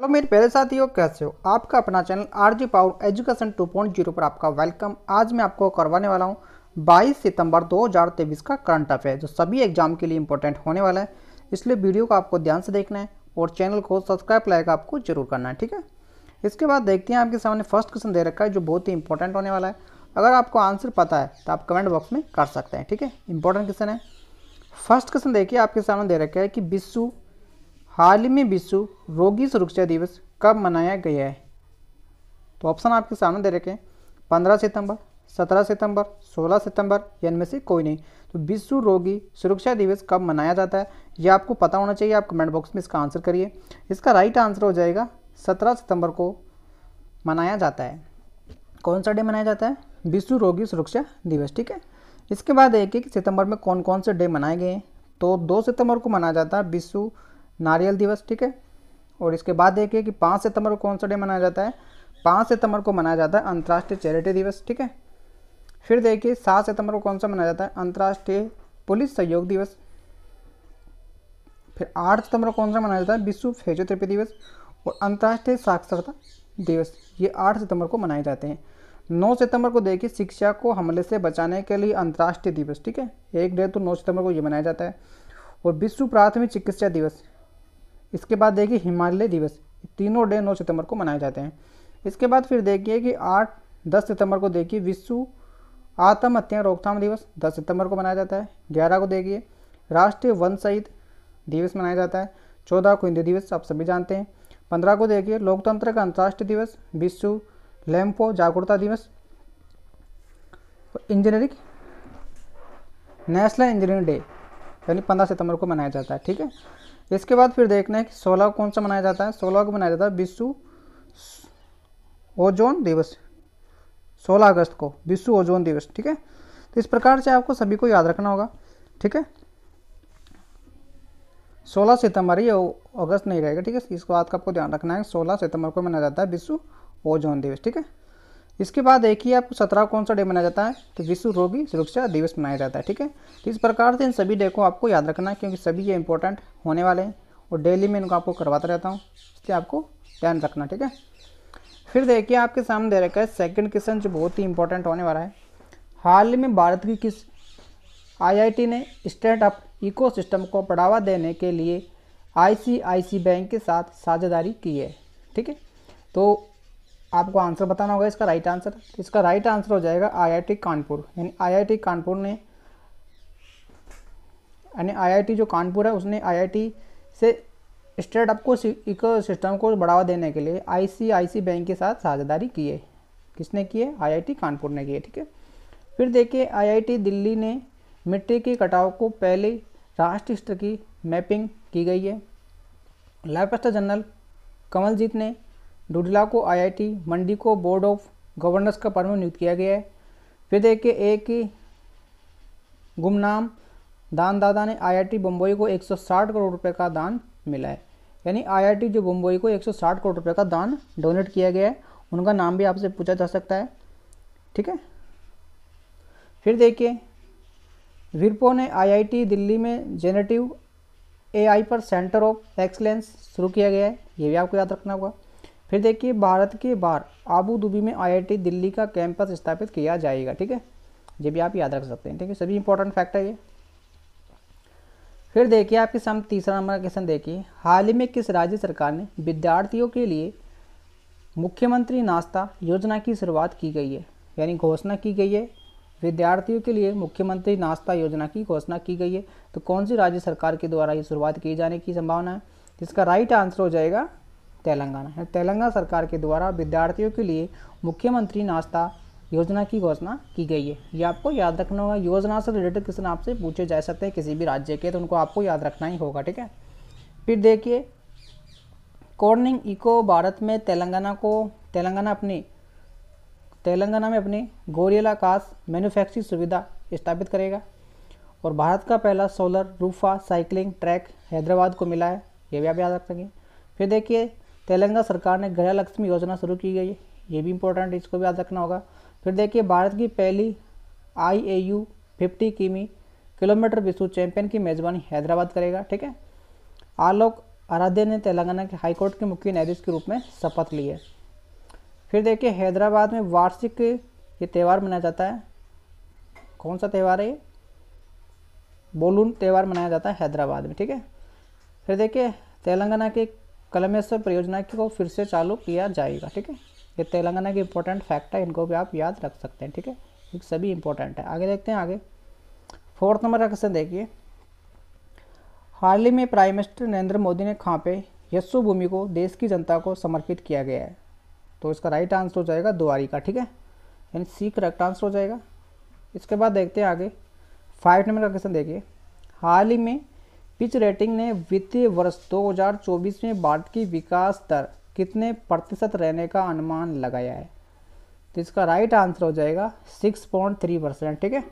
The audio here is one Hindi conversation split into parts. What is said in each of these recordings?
हेलो मेरे पहले साथियों कैसे हो आपका अपना channel R G power education 2.0 पर आपका वेलकम आज मैं आपको करवाने वाला हूँ 22 सितंबर 2023 का करंट अफेयर जो सभी एग्जाम के लिए इंपॉर्टेंट होने वाला है इसलिए वीडियो को आपको ध्यान से देखना है और चैनल को सब्सक्राइब लाइक आपको जरूर करना है ठीक है इसके बाद देखते हैं आपके सामने फर्स्ट क्वेश्चन दे रखा है जो बहुत ही इंपॉर्टेंट होने वाला है अगर आपको आंसर पता है तो आप कमेंट बॉक्स में कर सकते हैं ठीक है इंपॉर्टेंट क्वेश्चन है फर्स्ट क्वेश्चन देखिए आपके सामने दे रखा है कि विश्व हाल ही में विश्व रोगी सुरक्षा दिवस कब मनाया गया है तो ऑप्शन आपके सामने दे रखे हैं पंद्रह सितंबर सत्रह सितंबर सोलह सितंबर इनमें से कोई नहीं तो विश्व रोगी सुरक्षा दिवस कब मनाया जाता है यह आपको पता होना चाहिए आप कमेंट बॉक्स में इसका आंसर करिए इसका राइट आंसर हो जाएगा सत्रह सितंबर को मनाया जाता है कौन सा डे मनाया जाता है विश्व रोगी सुरक्षा दिवस ठीक है इसके बाद एक एक सितंबर में कौन कौन से डे मनाए गए हैं तो दो सितंबर को मनाया जाता है विश्व नारियल दिवस ठीक है और इसके बाद देखिए कि पाँच सितंबर को कौन सा डे मनाया जाता है पाँच सितंबर को मनाया जाता है अंतर्राष्ट्रीय चैरिटी दिवस ठीक है फिर देखिए सात सितंबर को कौन सा मनाया जाता है अंतर्राष्ट्रीय पुलिस सहयोग दिवस फिर आठ सितंबर को कौन सा मनाया जाता है विश्व फेजोथेरेपी दिवस और अंतर्राष्ट्रीय साक्षरता दिवस ये आठ सितंबर को मनाए जाते हैं नौ सितंबर को देखिए शिक्षा को हमले से बचाने के लिए अंतर्राष्ट्रीय दिवस ठीक है एक डे तो नौ सितंबर को ये मनाया जाता है और विश्व प्राथमिक चिकित्सा दिवस इसके बाद देखिए हिमालय दिवस तीनों डे नौ सितंबर को मनाए जाते हैं इसके बाद फिर देखिए कि आठ दस सितंबर को देखिए विश्व आत्महत्या रोकथाम दिवस दस सितंबर को मनाया जाता है ग्यारह को देखिए राष्ट्रीय वन शहीद दिवस मनाया जाता है चौदह को हिंदी दिवस आप सभी जानते हैं पंद्रह को देखिए लोकतंत्र का अंतर्राष्ट्रीय दिवस विश्व लैम्पो जागरूकता दिवस इंजीनियरिंग नेशनल इंजीनियरिंग डे यानी पंद्रह सितंबर को मनाया जाता है ठीक है इसके बाद फिर देखना है कि सोलह कौन सा मनाया जाता है सोलह को मनाया जाता है विश्व ओजोन दिवस सोलह अगस्त को विश्व ओजोन दिवस ठीक है तो इस प्रकार से आपको सभी को याद रखना होगा ठीक है सोलह सितंबर ये अगस्त नहीं रहेगा ठीक है इस बात का आपको ध्यान रखना है सोलह सितंबर को मनाया जाता है विश्व ओजोन दिवस ठीक है इसके बाद एक ही आपको सत्रह कौन सा डे मनाया जाता है तो विश्व रोगी सुरक्षा दिवस मनाया जाता है ठीक है तो इस प्रकार से इन सभी डे को आपको याद रखना है क्योंकि सभी ये इंपॉर्टेंट होने वाले हैं और डेली मैं इनको आपको करवाता रहता हूँ इसलिए आपको ध्यान रखना ठीक है फिर देखिए आपके सामने दे रखा है सेकेंड क्वेश्चन जो बहुत ही इंपॉर्टेंट होने वाला है हाल ही में भारत की किस आई ने स्टार्टअप इको को बढ़ावा देने के लिए आई बैंक के साथ साझेदारी की है ठीक है तो आपको आंसर बताना होगा इसका राइट आंसर तो इसका राइट आंसर हो जाएगा आईआईटी कानपुर यानी आईआईटी कानपुर ने यानी आईआईटी जो कानपुर है उसने आईआईटी से स्टार्टअप को इको सिस्टम को बढ़ावा देने के लिए आईसीआईसी बैंक के साथ साझेदारी की है किसने की है आईआईटी कानपुर ने की है ठीक है फिर देखिए आईआईटी दिल्ली ने मिट्टी के कटाव को पहले राष्ट्रीय स्तर की मैपिंग की गई है लाइफ जर्नल कमलजीत ने डुडला को आईआईटी मंडी को बोर्ड ऑफ गवर्नर्स का परमन नियुक्त किया गया है फिर देखिए एक ही गुमनाम दान दादा ने आईआईटी बम्बई को 160 करोड़ रुपए का दान मिला है यानी आईआईटी जो बम्बई को 160 करोड़ रुपए का दान डोनेट किया गया है उनका नाम भी आपसे पूछा जा सकता है ठीक है फिर देखिए विरपो ने आई दिल्ली में जेनेटिव ए पर सेंटर ऑफ एक्सलेंस शुरू किया गया है ये भी आपको याद रखना होगा फिर देखिए भारत के बाहर आबू धाबी में आईआईटी दिल्ली का कैंपस स्थापित किया जाएगा ठीक है ये भी आप याद रख सकते हैं ठीक है सभी इंपॉर्टेंट फैक्ट है ये फिर देखिए आपके सामने तीसरा नंबर क्वेश्चन देखिए हाल ही में किस राज्य सरकार ने विद्यार्थियों के लिए मुख्यमंत्री नाश्ता योजना की शुरुआत की गई है यानी घोषणा की गई है विद्यार्थियों के लिए मुख्यमंत्री नाश्ता योजना की घोषणा की गई है तो कौन सी राज्य सरकार के द्वारा ये शुरुआत किए जाने की संभावना है इसका राइट आंसर हो जाएगा तेलंगाना है तेलंगाना सरकार के द्वारा विद्यार्थियों के लिए मुख्यमंत्री नाश्ता योजना की घोषणा की गई है ये आपको याद रखना होगा योजना से रिलेटेड क्वेश्चन आपसे पूछे जा सकते हैं किसी भी राज्य के तो उनको आपको याद रखना ही होगा ठीक है फिर देखिए कॉर्निंग इको भारत में तेलंगाना को तेलंगाना अपने तेलंगाना में अपने गोरियला काश मैन्युफैक्चरिंग सुविधा स्थापित करेगा और भारत का पहला सोलर रूफा साइकिलिंग ट्रैक हैदराबाद को मिला है ये भी आप याद रखेंगे फिर देखिए तेलंगाना सरकार ने गृह लक्ष्मी योजना शुरू की गई है ये भी इम्पोर्टेंट इसको भी याद रखना होगा फिर देखिए भारत की पहली आई ए यू फिफ्टी किमी किलोमीटर विश्व चैंपियन की मेज़बानी हैदराबाद करेगा ठीक है आलोक आराध्य ने तेलंगाना के हाईकोर्ट के मुख्य न्यायाधीश के रूप में शपथ ली है फिर देखिए हैदराबाद में वार्षिक ये त्यौहार मनाया जाता है कौन सा त्यौहार है ये बोलून त्यौहार मनाया जाता है हैदराबाद में ठीक है फिर देखिए तेलंगाना के कलमेश्वर परियोजना को फिर से चालू किया जाएगा ठीक है ये तेलंगाना के इंपॉर्टेंट फैक्ट है इनको भी आप याद रख सकते हैं ठीक है सभी इंपॉर्टेंट है आगे देखते हैं आगे फोर्थ नंबर का क्वेश्चन देखिए हाल ही में प्राइम मिनिस्टर नरेंद्र मोदी ने खापे यस्सु भूमि को देश की जनता को समर्पित किया गया है तो इसका राइट आंसर हो जाएगा दुआरी का ठीक है यानी सी करेक्ट आंसर हो जाएगा इसके बाद देखते हैं आगे फाइव नंबर का क्वेश्चन देखिए हाल ही में पिच रेटिंग ने वित्तीय वर्ष 2024 में भारत की विकास दर कितने प्रतिशत रहने का अनुमान लगाया है तो इसका राइट आंसर हो जाएगा 6.3 परसेंट ठीक है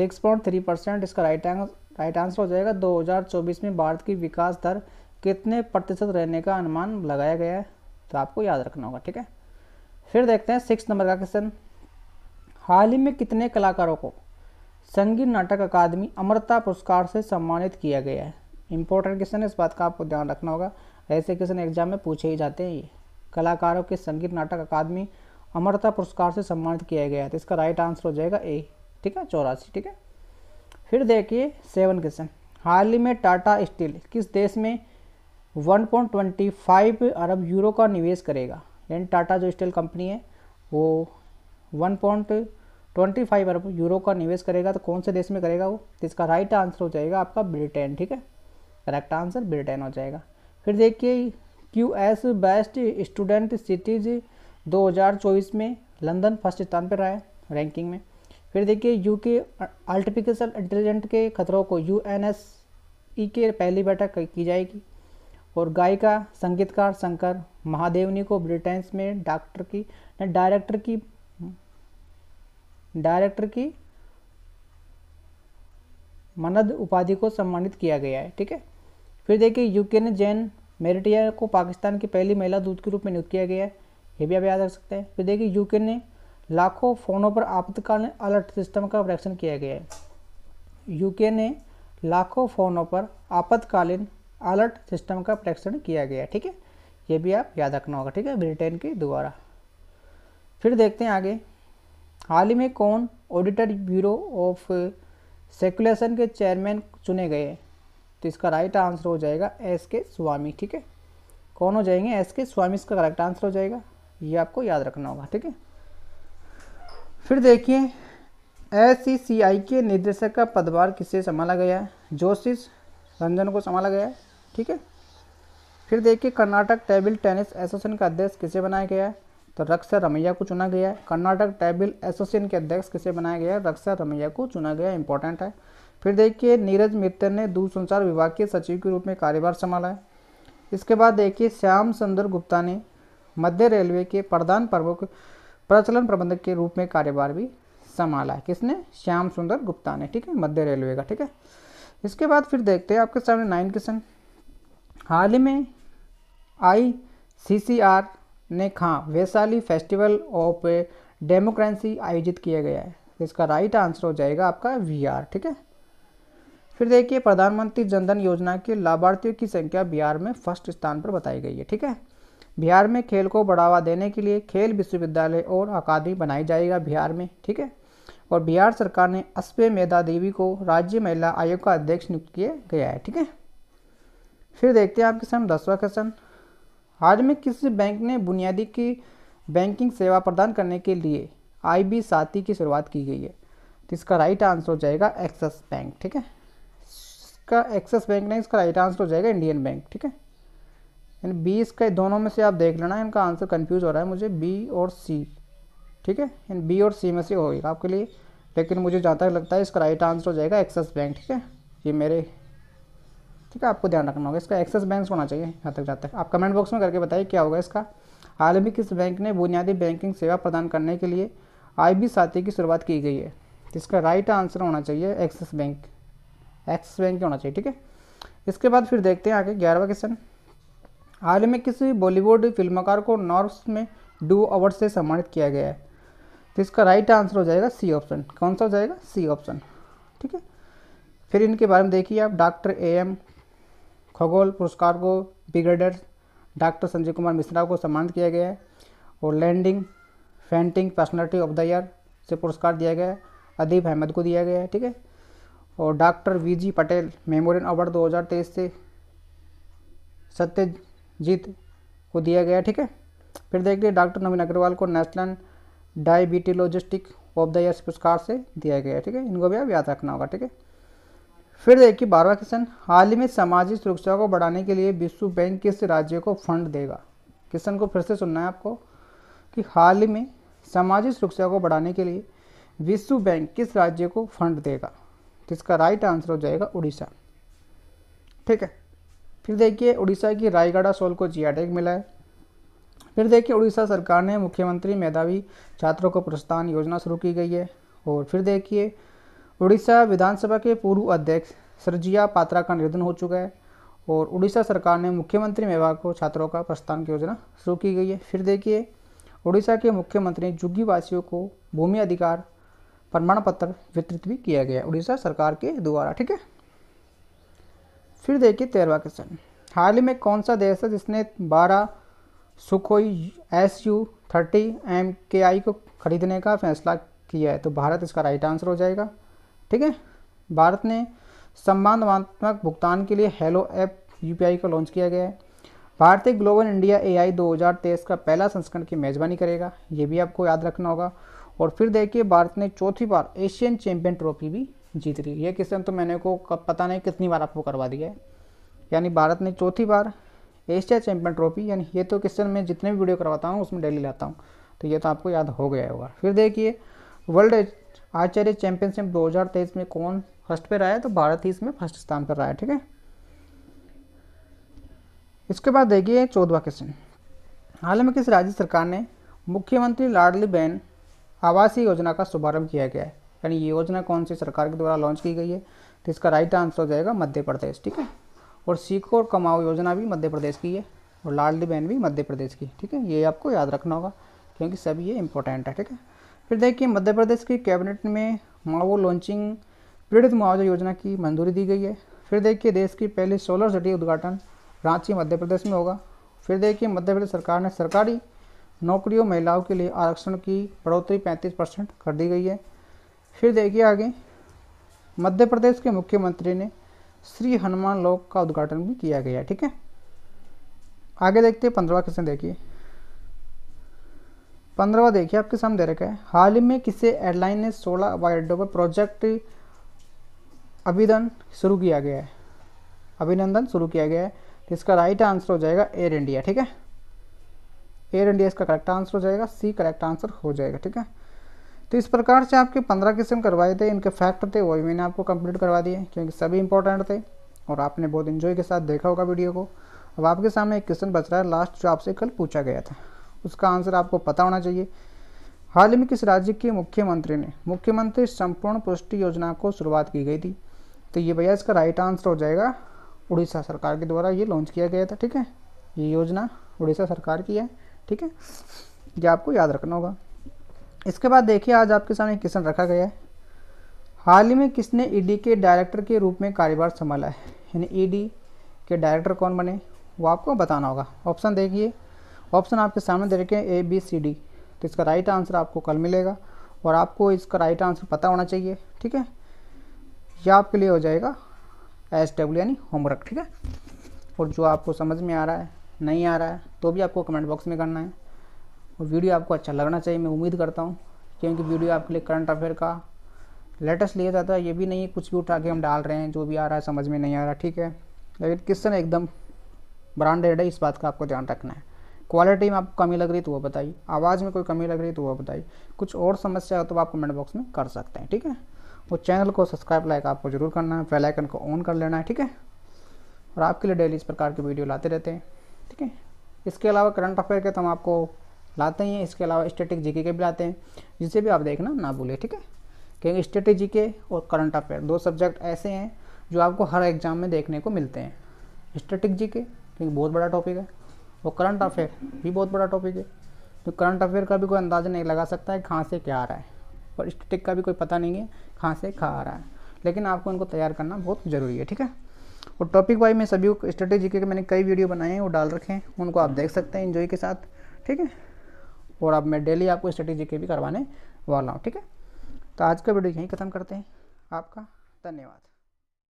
6.3 परसेंट इसका राइट आंसर राइट आंसर हो जाएगा 2024 में भारत की विकास दर कितने प्रतिशत रहने का अनुमान लगाया गया है तो आपको याद रखना होगा ठीक है फिर देखते हैं सिक्स नंबर का क्वेश्चन हाल ही में कितने कलाकारों को संगीत नाटक अकादमी अमृता पुरस्कार से सम्मानित किया गया है इंपॉर्टेंट क्वेश्चन है इस बात का आपको ध्यान रखना होगा ऐसे क्वेश्चन एग्जाम में पूछे ही जाते हैं ये कलाकारों के संगीत नाटक अकादमी अमृता पुरस्कार से सम्मानित किया गया है तो इसका राइट आंसर हो जाएगा ए ठीक है चौरासी ठीक है फिर देखिए सेवन क्वेश्चन हाल ही में टाटा स्टील किस देश में 1.25 अरब यूरो का निवेश करेगा यानी टाटा जो स्टील कंपनी है वो पॉइंट ट्वेंटी फाइव अरब यूरो का निवेश करेगा तो कौन से देश में करेगा वो तो इसका राइट आंसर हो जाएगा आपका ब्रिटेन ठीक है करेक्ट आंसर ब्रिटेन हो जाएगा फिर देखिए Q S best student cities 2024 में लंदन फर्स्ट स्थान पर रहा है रैंकिंग में फिर देखिए यू के आर्टिफिशियल इंटेलिजेंट के खतरों को यू एन एस ई के पहली बैठक की जाएगी और गायिका संगीतकार शंकर महादेवनी को ब्रिटेन में डॉक्टर की डायरेक्टर की डायरेक्टर की मनद उपाधि को सम्मानित किया गया है ठीक है फिर देखिए यूके ने जैन मेरिटिया को पाकिस्तान की पहली महिला दूत के रूप में नियुक्त किया गया है ये भी आप याद रख सकते हैं फिर देखिए यूके ने लाखों फ़ोनों पर आपातकालीन अलर्ट सिस्टम का परीक्षण किया गया है यूके ने लाखों फ़ोनों पर आपातकालीन अलर्ट सिस्टम का परीक्षण किया गया ठीक है ये भी आप याद रखना होगा ठीक है ब्रिटेन के द्वारा फिर देखते हैं आगे हाल ही में कौन ऑडिटर ब्यूरो ऑफ सेकुलेशन के चेयरमैन चुने गए तो इसका राइट आंसर हो जाएगा एस के स्वामी ठीक है कौन हो जाएंगे एस के स्वामी इसका करेक्ट आंसर हो जाएगा ये आपको याद रखना होगा ठीक है फिर देखिए एस के निदेशक का पदभार किसे संभाला गया है जोशिस रंजन को संभाला गया है ठीक है फिर देखिए कर्नाटक टेबल टेनिस एसोसिएशन का अध्यक्ष किसे बनाया गया है तो रक्षा रमैया को चुना गया है कर्नाटक ट्राइबल एसोसिएशन के अध्यक्ष किसे बनाया गया है रक्षा रमैया को चुना गया इंपॉर्टेंट है फिर देखिए नीरज मित्तर ने दूरसंचार विभाग के सचिव के रूप में कार्यभार संभाला है इसके बाद देखिए श्याम सुंदर गुप्ता ने मध्य रेलवे के प्रधान प्रमुख प्रचलन प्रबंधक के रूप में कार्यभार भी संभाला है किसने श्याम सुंदर गुप्ता ने ठीक है मध्य रेलवे का ठीक है इसके बाद फिर देखते हैं आपके सामने नाइन क्वेश्चन हाल ही में आई सी सी आर ने खां वैशाली फेस्टिवल ऑफ डेमोक्रेसी आयोजित किया गया है इसका राइट आंसर हो जाएगा आपका वी आर ठीक है फिर देखिए प्रधानमंत्री जनधन योजना के लाभार्थियों की संख्या बिहार में फर्स्ट स्थान पर बताई गई है ठीक है बिहार में खेल को बढ़ावा देने के लिए खेल विश्वविद्यालय और अकादमी बनाई जाएगा बिहार में ठीक है और बिहार सरकार ने अस्पे मेधा देवी को राज्य महिला आयोग का अध्यक्ष नियुक्त किया गया है ठीक है फिर देखते हैं आपके सामने दसवा क्वेश्चन हाल में किस बैंक ने बुनियादी की बैंकिंग सेवा प्रदान करने के लिए आई बी साथी की शुरुआत की गई है तो इसका राइट आंसर हो जाएगा एक्सेस बैंक ठीक है इसका एक्सेस बैंक नहीं इसका राइट आंसर हो जाएगा इंडियन बैंक ठीक है यानी बी इसका दोनों में से आप देख लेना इनका आंसर कन्फ्यूज़ हो रहा है मुझे बी और सी ठीक है इन बी और सी में से होगा आपके लिए लेकिन मुझे जहाँ तक लगता है इसका राइट आंसर हो जाएगा एक्सेस बैंक ठीक है ये मेरे ठीक है आपको ध्यान रखना होगा इसका एक्सेस बैंक होना चाहिए यहाँ तक जाता है आप कमेंट बॉक्स में करके बताइए क्या होगा इसका हाल ही किस बैंक ने बुनियादी बैंकिंग सेवा प्रदान करने के लिए आई बी साथी की शुरुआत की गई है इसका राइट आंसर होना चाहिए एक्सिस बैंक एक्सिस बैंक होना चाहिए ठीक है इसके बाद फिर देखते हैं आगे ग्यारहवा क्वेश्चन हाल में किसी बॉलीवुड फिल्मकार को नॉर्थ में डू अवार्ड से सम्मानित किया गया है तो इसका राइट आंसर हो जाएगा सी ऑप्शन कौन सा हो जाएगा सी ऑप्शन ठीक है फिर इनके बारे में देखिए आप डॉक्टर ए एम खगोल पुरस्कार को ब्रिगेडियर डॉक्टर संजय कुमार मिश्रा को सम्मानित किया गया है और लैंडिंग फेंटिंग पर्सनैलिटी ऑफ द ईयर से पुरस्कार दिया गया है अदीब अहमद को दिया गया है ठीक है और doctor V G Patel memorial award दो से सत्यजीत को दिया गया ठीक है फिर देख लीजिए डॉक्टर नवीन अग्रवाल को national diabetologistic of the year पुरस्कार से दिया गया है ठीक है इनको भी आप याद रखना होगा ठीक है फिर देखिए बारहवा क्वेश्चन हाल ही में सामाजिक सुरक्षा को बढ़ाने के लिए विश्व बैंक किस राज्य को फंड देगा क्वेश्चन को फिर से सुनना है आपको कि हाल ही में सामाजिक सुरक्षा को बढ़ाने के लिए विश्व बैंक किस राज्य को फंड देगा तो इसका राइट आंसर हो जाएगा उड़ीसा ठीक है फिर देखिए उड़ीसा की रायगढ़ा सोल को जी टैग मिला है फिर देखिए उड़ीसा सरकार ने मुख्यमंत्री मेधावी छात्रों को प्रोत्साहन योजना शुरू की गई है और फिर देखिए उड़ीसा विधानसभा के पूर्व अध्यक्ष सरजिया पात्रा का निधन हो चुका है और उड़ीसा सरकार ने मुख्यमंत्री मेवा को छात्रों का प्रस्थान की योजना शुरू की गई है फिर देखिए उड़ीसा के मुख्यमंत्री जुग्गी वासियों को भूमि अधिकार प्रमाण पत्र वितरित भी किया गया उड़ीसा सरकार के द्वारा ठीक है फिर देखिए तेरवा क्वेश्चन हाल ही में कौन सा देश है जिसने बारह Sukhoi S U thirty M K I को खरीदने का फैसला किया है तो भारत इसका राइट आंसर हो जाएगा ठीक है भारत ने सम्मानात्मक भुगतान के लिए हेलो ऐप यूपीआई को लॉन्च किया गया है भारतीय ग्लोबल इंडिया एआई 2023 का पहला संस्करण की मेज़बानी करेगा ये भी आपको याद रखना होगा और फिर देखिए भारत ने चौथी बार एशियन चैम्पियन ट्रॉफी भी जीत ली ये क्वेश्चन तो मैंने को कब पता नहीं कितनी बार आपको करवा दिया है यानी भारत ने चौथी बार एशिया चैंपियन ट्रॉफी यानी ये तो क्वेश्चन मैं जितने भी वीडियो करवाता हूँ उसमें डेली लाता हूँ तो ये तो आपको याद हो गया होगा फिर देखिए वर्ल्ड आर्चरी चैंपियनशिप 2023 में कौन फर्स्ट पे रहा है तो भारत ही इसमें फर्स्ट स्थान पर रहा है ठीक है इसके बाद देखिए चौदवा क्वेश्चन हाल में किस राज्य सरकार ने मुख्यमंत्री लाडली बहन आवासीय योजना का शुभारंभ किया गया है यानी ये योजना कौन सी सरकार के द्वारा लॉन्च की गई है तो इसका राइट आंसर हो जाएगा मध्य प्रदेश ठीक है और सीखो और कमाओ योजना भी मध्य प्रदेश की है और लाडली बहन भी मध्य प्रदेश की ठीक है ये आपको याद रखना होगा क्योंकि सब ये इंपॉर्टेंट है ठीक है फिर देखिए मध्य प्रदेश की कैबिनेट में माओ लॉन्चिंग पीड़ित मुआवजा योजना की मंजूरी दी गई है फिर देखिए देश की पहली सोलर सिटी उद्घाटन रांची मध्य प्रदेश में होगा फिर देखिए मध्य प्रदेश सरकार ने सरकारी नौकरियों महिलाओं के लिए आरक्षण की बढ़ोतरी 35 परसेंट कर दी गई है फिर देखिए आगे मध्य प्रदेश के मुख्यमंत्री ने श्री हनुमान लोक का उद्घाटन भी किया गया ठीक है आगे देखते हैं पंद्रवा क्वेश्चन देखिए पंद्रहवा देखिए आपके सामने दे रखा है हाल ही में किसी एयरलाइन ने 16 हवाई अड्डों पर प्रोजेक्ट अभिनंदन शुरू किया गया है अभिनंदन शुरू किया गया है तो इसका राइट आंसर हो जाएगा एयर इंडिया ठीक है एयर इंडिया इसका करेक्ट आंसर हो जाएगा सी करेक्ट आंसर हो जाएगा ठीक है तो इस प्रकार से आपके पंद्रह क्वेश्चन करवाए थे इनके फैक्ट थे वही मैंने आपको कंप्लीट करवा दिए क्योंकि सभी इंपॉर्टेंट थे और आपने बहुत इन्जॉय के साथ देखा होगा वीडियो को अब आपके सामने एक क्वेश्चन बच रहा है लास्ट जो आपसे कल पूछा गया था उसका आंसर आपको पता होना चाहिए हाल ही में किस राज्य के मुख्यमंत्री ने मुख्यमंत्री संपूर्ण पुष्टि योजना को शुरुआत की गई थी तो ये भैया इसका राइट आंसर हो जाएगा उड़ीसा सरकार के द्वारा ये लॉन्च किया गया था ठीक है ये योजना उड़ीसा सरकार की है ठीक है ये आपको याद रखना होगा इसके बाद देखिए आज आपके सामने क्वेश्चन रखा गया है हाल ही में किसने ईडी e के डायरेक्टर के रूप में कार्यभार संभाला है यानी ईडी e के डायरेक्टर कौन बने वो आपको बताना होगा ऑप्शन देखिए ऑप्शन आपके सामने दे रखे हैं ए बी सी डी तो इसका राइट आंसर आपको कल मिलेगा और आपको इसका राइट आंसर पता होना चाहिए ठीक है यह आपके लिए हो जाएगा एस डब्ल्यू यानी होमवर्क ठीक है और जो आपको समझ में आ रहा है नहीं आ रहा है तो भी आपको कमेंट बॉक्स में करना है और वीडियो आपको अच्छा लगना चाहिए मैं उम्मीद करता हूँ क्योंकि वीडियो आपके लिए करंट अफेयर का लेटेस्ट लिया जाता है ये भी नहीं है कुछ भी उठा के हम डाल रहे हैं जो भी आ रहा है समझ में नहीं आ रहा ठीक है लेकिन किस्सन एकदम ब्रांडेड है इस बात का आपको ध्यान रखना है क्वालिटी में आपको कमी लग रही तो वो बताइए आवाज़ में कोई कमी लग रही तो वो बताइए कुछ और समस्या हो तो आप कमेंट बॉक्स में कर सकते हैं ठीक है और चैनल को सब्सक्राइब लाइक आपको जरूर करना है बेल आइकन को ऑन कर लेना है ठीक है और आपके लिए डेली इस प्रकार की वीडियो लाते रहते हैं ठीक है इसके अलावा करंट अफेयर के तो हम आपको लाते ही हैं इसके अलावा स्टेटिक जीके के भी लाते हैं जिसे भी आप देखना ना भूलें ठीक है क्योंकि स्टेटिक जीके और करंट अफेयर दो सब्जेक्ट ऐसे हैं जो आपको हर एग्ज़ाम में देखने को मिलते हैं स्टेटिक जीके क्योंकि बहुत बड़ा टॉपिक है वो करंट अफेयर भी बहुत बड़ा टॉपिक है तो करंट अफेयर का भी कोई अंदाज़ा नहीं लगा सकता है कहाँ से क्या आ रहा है और स्टेटिक का भी कोई पता नहीं है कहाँ से कहाँ आ रहा है लेकिन आपको उनको तैयार करना बहुत ज़रूरी है ठीक है और टॉपिक वाइज मैं सभी स्ट्रेटेजी के मैंने कई वीडियो बनाए हैं वो डाल रखे हैं उनको आप देख सकते हैं इन्जॉय के साथ ठीक है और अब मैं डेली आपको स्ट्रेटेजी के भी करवाने वाला हूँ ठीक है तो आज का वीडियो यहीं ख़त्म करते हैं आपका धन्यवाद